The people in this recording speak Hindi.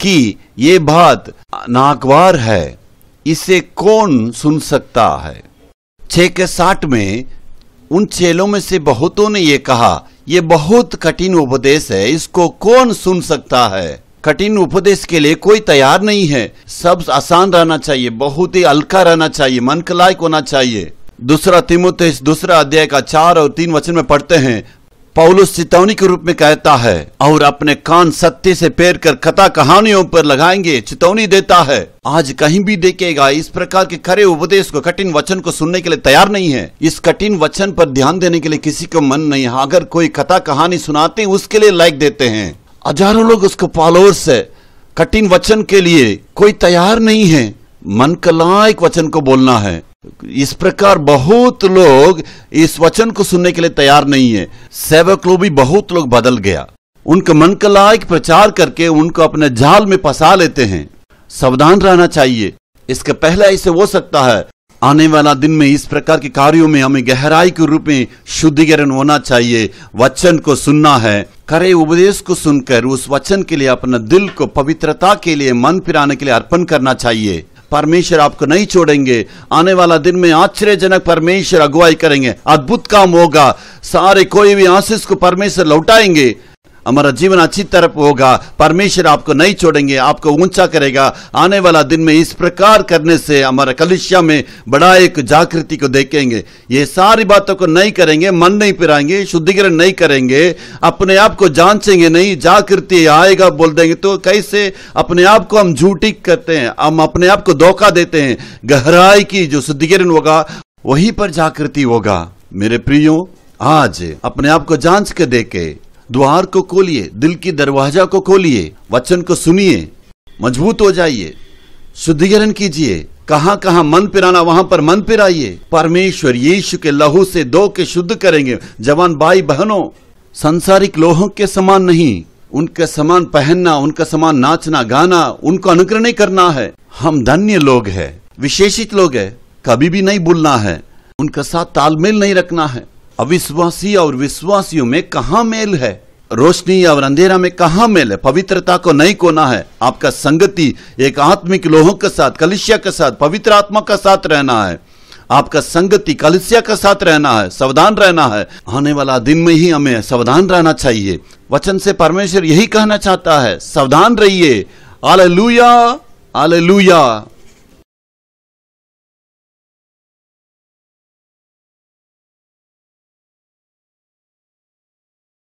कि ये बात नाकवार है इसे कौन सुन सकता है छ के साठ में उन चेलों में से बहुतों ने यह कहा यह बहुत कठिन उपदेश है इसको कौन सुन सकता है कठिन उपदेश के लिए कोई तैयार नहीं है सब आसान रहना चाहिए बहुत ही हल्का रहना चाहिए मन के लायक होना चाहिए दूसरा तिमुत दूसरा अध्याय का चार और तीन वचन में पढ़ते हैं पौलुस चेतावनी के रूप में कहता है और अपने कान सत्य से पेर कर कथा कहानियों पर लगाएंगे चेतावनी देता है आज कहीं भी देखेगा इस प्रकार के खरे उपदेश को कठिन वचन को सुनने के लिए तैयार नहीं है इस कठिन वचन पर ध्यान देने के लिए किसी को मन नहीं है अगर कोई कथा कहानी सुनाते उसके लिए लाइक देते हैं हजारों लोग उसको फॉलोअर्स है कठिन वचन के लिए कोई तैयार नहीं है मन का लायक वचन को बोलना है इस प्रकार बहुत लोग इस वचन को सुनने के लिए तैयार नहीं है सेवक लोग भी बहुत लोग बदल गया उनके मन का लायक प्रचार करके उनको अपने जाल में फंसा लेते हैं सावधान रहना चाहिए इसके पहले ऐसे हो सकता है आने वाला दिन में इस प्रकार के कार्यों में हमें गहराई के रूप में शुद्धिकरण होना चाहिए वचन को सुनना है करे उपदेश को सुनकर उस वचन के लिए अपना दिल को पवित्रता के लिए मन फिराने के लिए अर्पण करना चाहिए परमेश्वर आपको नहीं छोड़ेंगे आने वाला दिन में आश्चर्यजनक परमेश्वर अगुवाई करेंगे अद्भुत काम होगा सारे कोई भी आशीष को परमेश्वर लौटाएंगे हमारा जीवन अच्छी तरफ होगा परमेश्वर आपको नहीं छोड़ेंगे आपको ऊंचा करेगा आने वाला दिन में इस प्रकार करने से हमारा कलिशिया में बड़ा एक जागृति को देखेंगे ये सारी बातों को नहीं करेंगे मन नहीं पिराएंगे शुद्धिकरण नहीं करेंगे अपने आप को जांचेंगे नहीं जागृति आएगा बोल देंगे तो कैसे अपने आप को हम झूठी करते हैं हम अपने आप को धोखा देते हैं गहराई की जो शुद्धिकरण होगा वहीं पर जागृति होगा मेरे प्रियो आज अपने आप को जांच के देखे द्वार को खोलिए दिल की दरवाजा को खोलिए वचन को सुनिए मजबूत हो जाइए शुद्धिकरण कीजिए कहाँ कहाँ मन पिराना वहां पर मन पिराइए परमेश्वर यीशु के लहू से दो के शुद्ध करेंगे जवान भाई बहनों संसारिक लोहों के समान नहीं उनके समान पहनना उनका समान नाचना गाना उनको अनुकरण करना है हम धन्य लोग हैं विशेषित लोग हैं कभी भी नहीं भूलना है उनका साथ तालमेल नहीं रखना है अविश्वासी और विश्वासियों में कहा मेल है रोशनी और अंधेरा में कहा मेल है पवित्रता को नहीं कोना है आपका संगति एक आत्मिक लोहों के साथ कलिशिया के साथ पवित्र आत्मा का साथ रहना है आपका संगति कलिसिया के साथ रहना है सावधान रहना है आने वाला दिन में ही हमें सावधान रहना चाहिए वचन से परमेश्वर यही कहना चाहता है सावधान रहिए आले लुया आले लुया